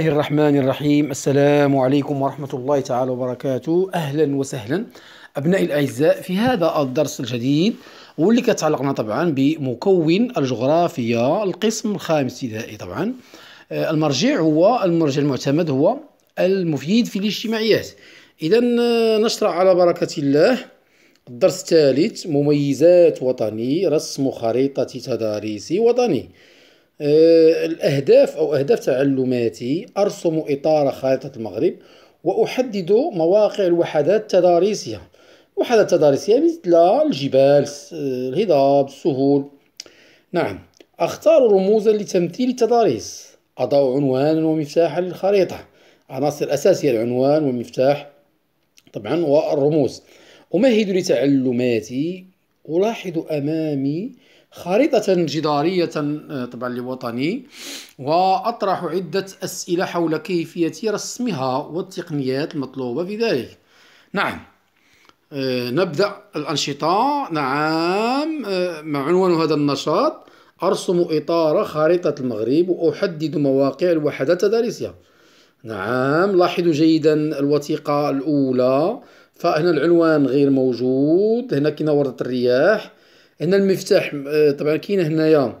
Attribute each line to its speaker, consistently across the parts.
Speaker 1: الله الرحمن الرحيم السلام عليكم ورحمة الله تعالى وبركاته أهلا وسهلا أبنائي الأعزاء في هذا الدرس الجديد واللي كتعلقنا طبعا بمكون الجغرافيا القسم الخامس ابتدائي طبعا آه، المرجع هو المرجع المعتمد هو المفيد في الاجتماعيات إذا آه، نشرع على بركة الله الدرس الثالث مميزات وطني رسم خريطة تضاريس وطني آه، الأهداف أو أهداف تعلماتي أرسم إطار خارطة المغرب وأحدد مواقع الوحدات التضاريسية الوحدات التضاريسية يعني مثل الجبال الهضاب السهول نعم أختار رموزا لتمثيل التضاريس أضع عنوانا ومفتاحا للخريطة عناصر أساسية العنوان والمفتاح طبعا والرموز أمهد لتعلماتي ألاحظ أمامي خريطة جدارية آه، طبعا لوطني وأطرح عدة أسئلة حول كيفية رسمها والتقنيات المطلوبة في ذلك نعم آه، نبدأ الأنشطة نعم آه، مع عنوان هذا النشاط أرسم إطار خريطة المغرب وأحدد مواقع الوحدات التدريسية نعم لاحظوا جيدا الوثيقة الأولى فهنا العنوان غير موجود هنا كاين وردة الرياح هنا المفتاح آه، طبعا كاين هنايا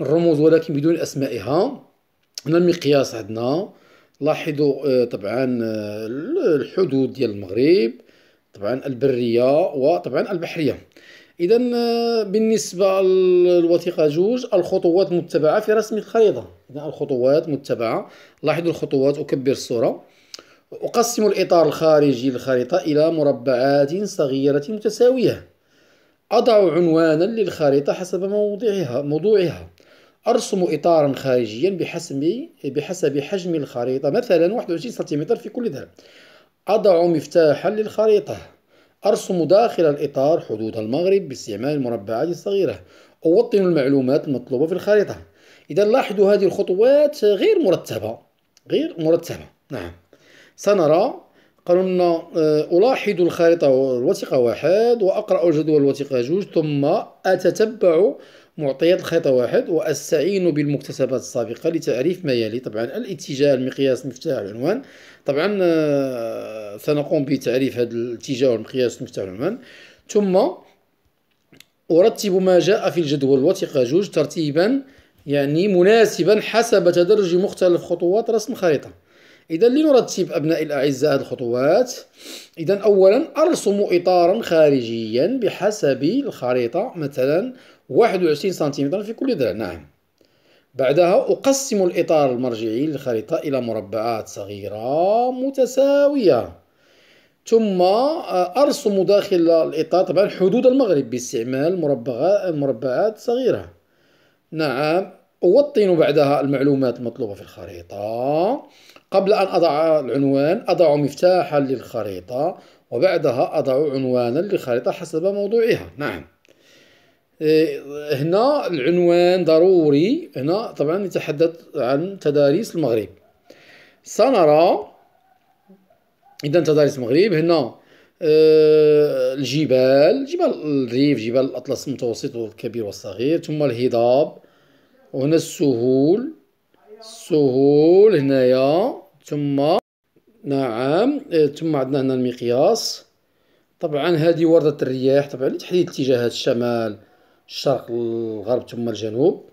Speaker 1: الرموز ولكن بدون اسمائها هنا المقياس عندنا لاحظوا آه، طبعا آه، الحدود ديال المغرب طبعا البريه وطبعا البحريه اذا بالنسبه للوثيقه جوج الخطوات متبعه في رسم الخريطه اذا الخطوات متبعه لاحظوا الخطوات اكبر الصوره اقسم الاطار الخارجي للخريطه الى مربعات صغيره متساويه أضع عنوانا للخريطة حسب موضعها موضوعها أرسم إطارا خارجيا بحسب بحسب حجم الخريطة مثلا 21 سنتيمتر في كل ذهب أضع مفتاحا للخريطة أرسم داخل الإطار حدود المغرب باستعمال المربعات الصغيرة أوطن المعلومات المطلوبة في الخريطة إذا لاحظوا هذه الخطوات غير مرتبة غير مرتبة نعم سنرى قالوا لنا آه، ألاحظ الخريطة والوثيقه واحد وأقرأ الجدول الوثيقة جوج ثم أتتبع معطيات الخريطة واحد وأستعين بالمكتسبات السابقة لتعريف ما يلي طبعا الاتجاه المقياس المفتاح العنوان طبعا آه، سنقوم بتعريف هذا الاتجاه والمقياس المفتاح العنوان ثم أرتب ما جاء في الجدول الوثيقة جوج ترتيبا يعني مناسبا حسب تدرج مختلف خطوات رسم الخريطة إذا لنرتب أبنائي الأعزاء الخطوات إذا أولا أرسم إطارا خارجيا بحسب الخريطة مثلا 21 سنتيمترا في كل ذراع نعم بعدها أقسم الإطار المرجعي للخريطة إلى مربعات صغيرة متساوية ثم آه، أرسم داخل الإطار طبعا حدود المغرب باستعمال مربعات صغيرة نعم أوطن بعدها المعلومات المطلوبة في الخريطة قبل أن أضع العنوان أضع مفتاحا للخريطة وبعدها أضع عنوانا للخريطة حسب موضوعها نعم إيه، هنا العنوان ضروري هنا طبعا نتحدث عن تداريس المغرب سنرى إذا تداريس المغرب هنا إيه، الجبال جبال الريف جبال الأطلس المتوسط والكبير والصغير ثم الهضاب وهنا السهول السهول هنايا ثم نعم ثم إيه، عندنا هنا المقياس طبعا هذه وردة الرياح طبعا لتحديد اتجاهات الشمال الشرق الغرب ثم الجنوب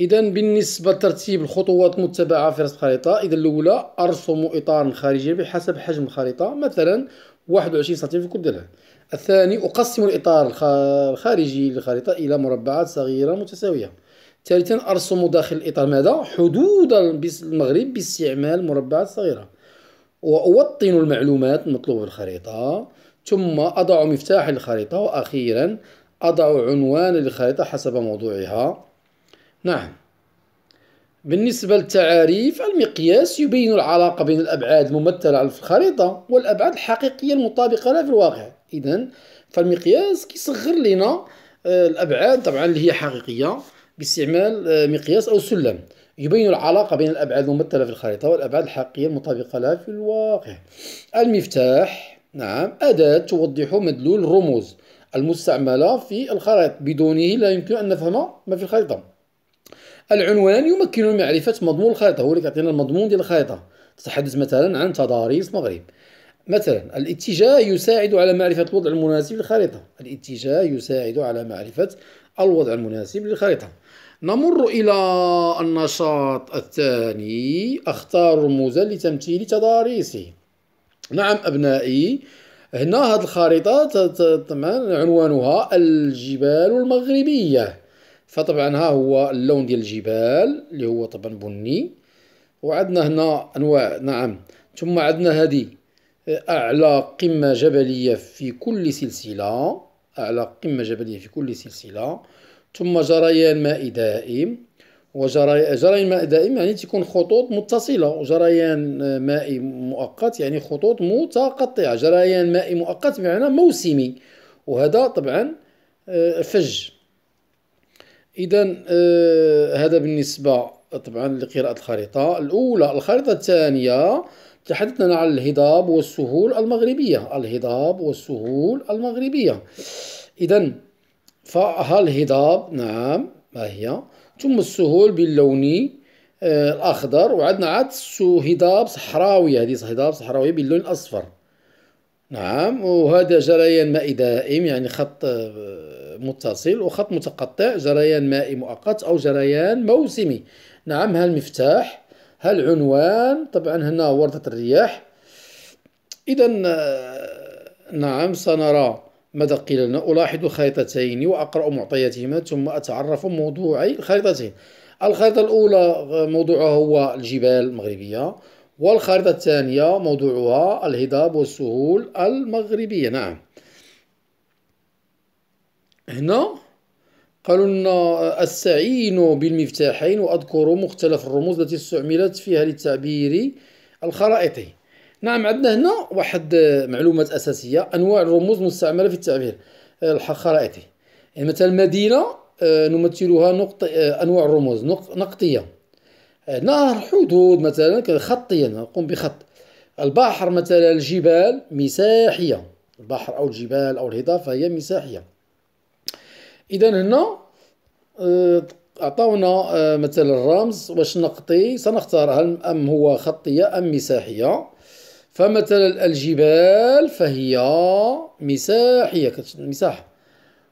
Speaker 1: اذا بالنسبه لترتيب الخطوات المتبعه في رسم الخريطه اذا الاولى ارسم اطارا خارجيا بحسب حجم الخريطه مثلا 21 سنتيم في كل درهم الثاني اقسم الاطار الخارجي للخريطه الى مربعات صغيره متساويه ثالثا أرسم داخل الإطار ماذا؟ حدود المغرب باستعمال مربعات صغيرة وأوطن المعلومات المطلوبة في الخريطة ثم أضع مفتاح الخريطة وأخيرا أضع عنوان للخريطة حسب موضوعها نعم بالنسبة للتعاريف المقياس يبين العلاقة بين الأبعاد الممثلة في الخريطة والأبعاد الحقيقية المطابقة لها في الواقع إذا فالمقياس كيصغر لنا آه، الأبعاد طبعا اللي هي حقيقية باستعمال آه، مقياس أو سلم يبين العلاقة بين الأبعاد الممثلة في الخريطة والأبعاد الحقيقية المطابقة لها في الواقع المفتاح نعم أداة توضح مدلول الرموز المستعملة في الخرائط بدونه لا يمكن أن نفهم ما في الخريطة العنوان يمكن معرفة مضمون الخريطة هو اللي كيعطينا المضمون ديال الخريطة تتحدث مثلا عن تضاريس المغرب مثلا الاتجاه يساعد على معرفة الوضع المناسب للخريطة الاتجاه يساعد على معرفة الوضع المناسب للخريطة نمر إلى النشاط الثاني أختار رموزا لتمثيل تضاريسه نعم أبنائي هنا هذه الخريطة عنوانها الجبال المغربية فطبعا ها هو اللون ديال الجبال اللي هو طبعا بني وعندنا هنا أنواع نعم ثم عندنا هذه أعلى قمة جبلية في كل سلسلة أعلى قمة جبلية في كل سلسلة ثم جريان مائي دائم وجريان مائي دائم يعني تكون خطوط متصلة وجريان مائي مؤقت يعني خطوط متقطعة جريان مائي مؤقت بمعنى موسمي وهذا طبعا آه، فج إذا آه، هذا بالنسبة طبعا لقراءة الخريطة الأولى الخريطة الثانية تحدثنا عن الهضاب والسهول المغربية الهضاب والسهول المغربية إذا فها الهضاب نعم ما هي ثم السهول باللون آه، الأخضر وعندنا عاد هضاب صحراوية هذه هضاب صحراوية باللون الأصفر نعم وهذا جريان مائي دائم يعني خط آه، متصل وخط متقطع جريان مائي مؤقت أو جريان موسمي نعم هالمفتاح المفتاح هالعنوان طبعا هنا وردة الرياح إذا آه، نعم سنرى ماذا قيل لنا ألاحظ خريطتين وأقرأ معطياتهما ثم أتعرف موضوعي الخريطتين الخريطة الأولى آه، موضوعها هو الجبال المغربية والخريطة الثانية موضوعها الهضاب والسهول المغربية نعم هنا قالوا لنا استعين آه، بالمفتاحين واذكر مختلف الرموز التي استعملت فيها للتعبير الخرائطي نعم عندنا هنا واحد آه، معلومات اساسيه انواع الرموز المستعمله في التعبير آه، الخرائطي يعني مثلا مدينه نمثلها نقط انواع الرموز نقطيه نهر حدود مثلا خطيا نقوم بخط البحر مثلا الجبال مساحيه البحر او الجبال او الهضاب فهي مساحيه اذا هنا آه، عطاونا آه، مثلا الرمز واش نقطي سنختار هل ام هو خطيه ام مساحيه فمثلا الجبال فهي مساحيه مساحه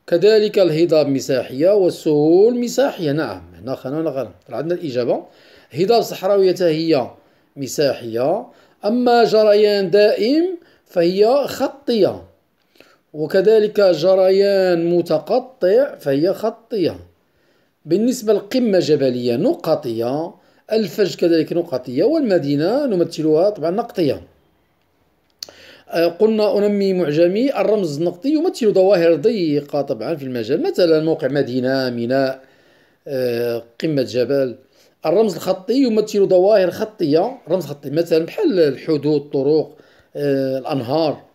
Speaker 1: كذلك الهضاب مساحيه والسهول مساحيه نعم هنا خلونا غير عندنا الاجابه هضاب صحراويه هي مساحيه اما جريان دائم فهي خطيه وكذلك جريان متقطع فهي خطية بالنسبة لقمة جبلية نقطية الفج كذلك نقطية والمدينة نمثلها طبعا نقطية آه، قلنا أنمي معجمي الرمز النقطي يمثل ظواهر ضيقة طبعا في المجال مثلا موقع مدينة ميناء آه، قمة جبل الرمز الخطي يمثل ظواهر خطية رمز خطي مثلا بحال الحدود الطرق آه، الأنهار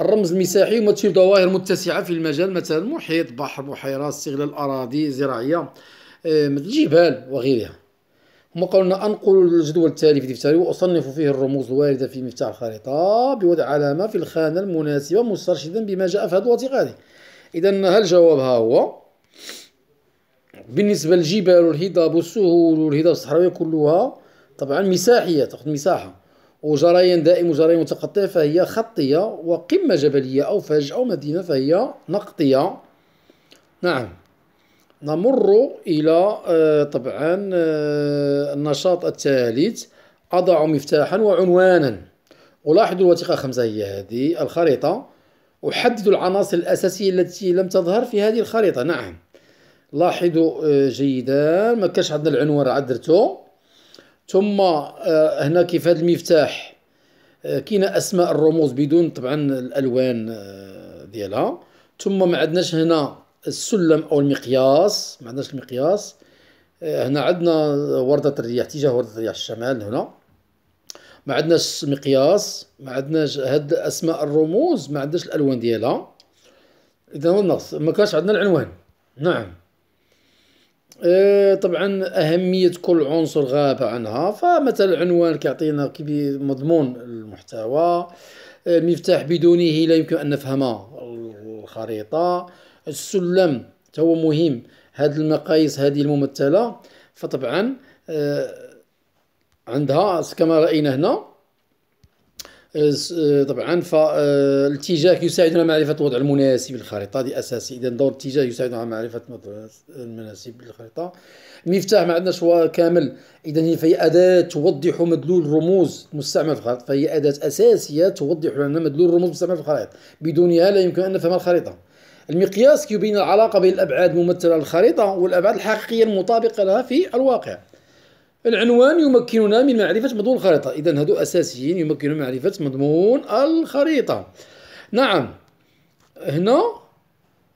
Speaker 1: الرمز المساحي يمثل ظواهر متسعة في المجال مثلا محيط بحر بحيرات استغلال أراضي زراعية آه، مثل الجبال وغيرها هما قولنا أنقل الجدول التالي في دفتري وأصنف فيه الرموز الواردة في مفتاح الخريطة بوضع علامة في الخانة المناسبة مسترشدا بما جاء في هذا الوثيقة هذه إذا هل ها هو بالنسبة للجبال والهضاب والسهول والهضاب الصحراوية كلها طبعا مساحية تأخذ مساحة وجريان دائم وجريان متقطع فهي خطية وقمة جبلية أو فج أو مدينة فهي نقطية نعم نمر إلى آه، طبعا آه، النشاط الثالث أضع مفتاحا وعنوانا ألاحظ الوثيقة خمسة هي هذه الخريطة أحدد العناصر الأساسية التي لم تظهر في هذه الخريطة نعم لاحظوا آه، جيدا ما كاش عندنا العنوان راه درتو ثم آه، هنا كيف هذا المفتاح آه، كاين اسماء الرموز بدون طبعا الالوان آه، ديالها ثم ما عندناش هنا السلم او المقياس ما عندناش المقياس هنا عندنا وردة الرياح تجاه وردة الرياح الشمال هنا ما عندناش مقياس ما عندناش هاد اسماء الرموز ما عندناش الالوان ديالها اذا هو النص ما كانش عندنا العنوان نعم إيه، طبعا أهمية كل عنصر غاب عنها فمثلا العنوان كيعطينا مضمون المحتوى المفتاح إيه، بدونه لا يمكن أن نفهم الخريطة السلم هو مهم هاد المقاييس هذه الممثلة فطبعا إيه، عندها كما رأينا هنا آه، طبعا فالاتجاه يساعدنا على معرفه الوضع المناسب للخريطه هذه اساسي اذا دور الاتجاه يساعدنا على معرفه الوضع المناسب للخريطه المفتاح ما عندناش كامل اذا فهي اداه توضح مدلول الرموز المستعمل في الخريطه فهي اداه اساسيه توضح لنا مدلول الرموز المستعمل في الخريطة بدونها لا يمكن ان نفهم الخريطه المقياس يبين العلاقه بين الابعاد الممثله للخريطه والابعاد الحقيقيه المطابقه لها في الواقع العنوان يمكننا من معرفة مضمون الخريطة إذا هادو أساسيين يمكننا معرفة مضمون الخريطة نعم هنا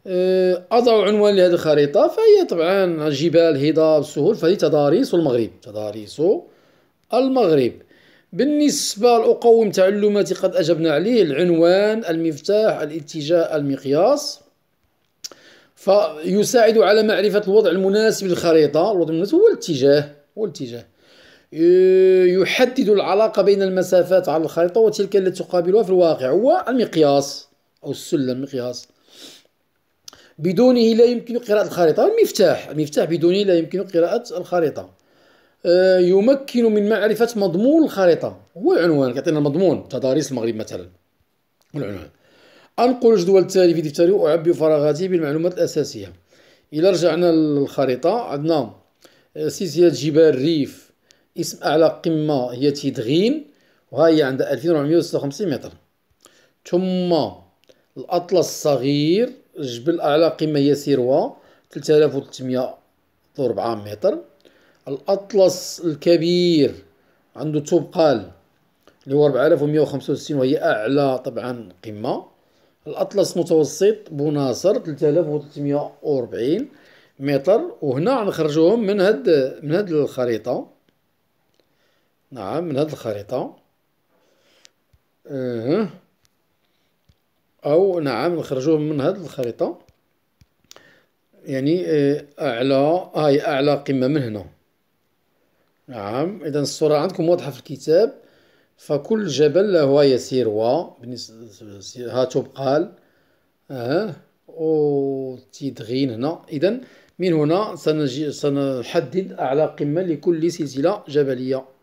Speaker 1: آه، أضع عنوان لهذه الخريطة فهي طبعا الجبال هضاب السهول فهي تضاريس المغرب تضاريس المغرب بالنسبة لأقوم تعلماتي قد أجبنا عليه العنوان المفتاح الاتجاه المقياس فيساعد على معرفة الوضع المناسب للخريطة الوضع المناسب هو الاتجاه والاتجاه يحدد العلاقة بين المسافات على الخريطة وتلك التي تقابلها في الواقع هو المقياس أو السلم مقياس بدونه لا يمكن قراءة الخريطة المفتاح المفتاح بدونه لا يمكن قراءة الخريطة آه، يمكن من معرفة مضمون الخريطة هو العنوان كيعطينا المضمون تضاريس المغرب مثلا العنوان أنقل جدول التالي في دفتري وأعبي فراغاتي بالمعلومات الأساسية إلى رجعنا للخريطة عندنا سلسلة جبال الريف اسم أعلى قمة هي تيدغين وهي عند 2456 متر ثم الأطلس الصغير جبل أعلى قمة هي سيروا 3304 متر الأطلس الكبير عنده توبقال اللي هو 4165 وهي أعلى طبعا قمة الأطلس المتوسط بناصر 3340 متر وهنا نخرجوهم من هاد من هاد الخريطة نعم من هاد الخريطة اه او نعم نخرجوهم من هاد الخريطة يعني آه، اعلى هاي اعلى قمة من هنا نعم اذا الصورة عندكم واضحة في الكتاب فكل جبل له يسيروة بالنسبة ها تبقال اه و تيدغين هنا اذا من هنا سنحدد أعلى قمة لكل سلسلة جبلية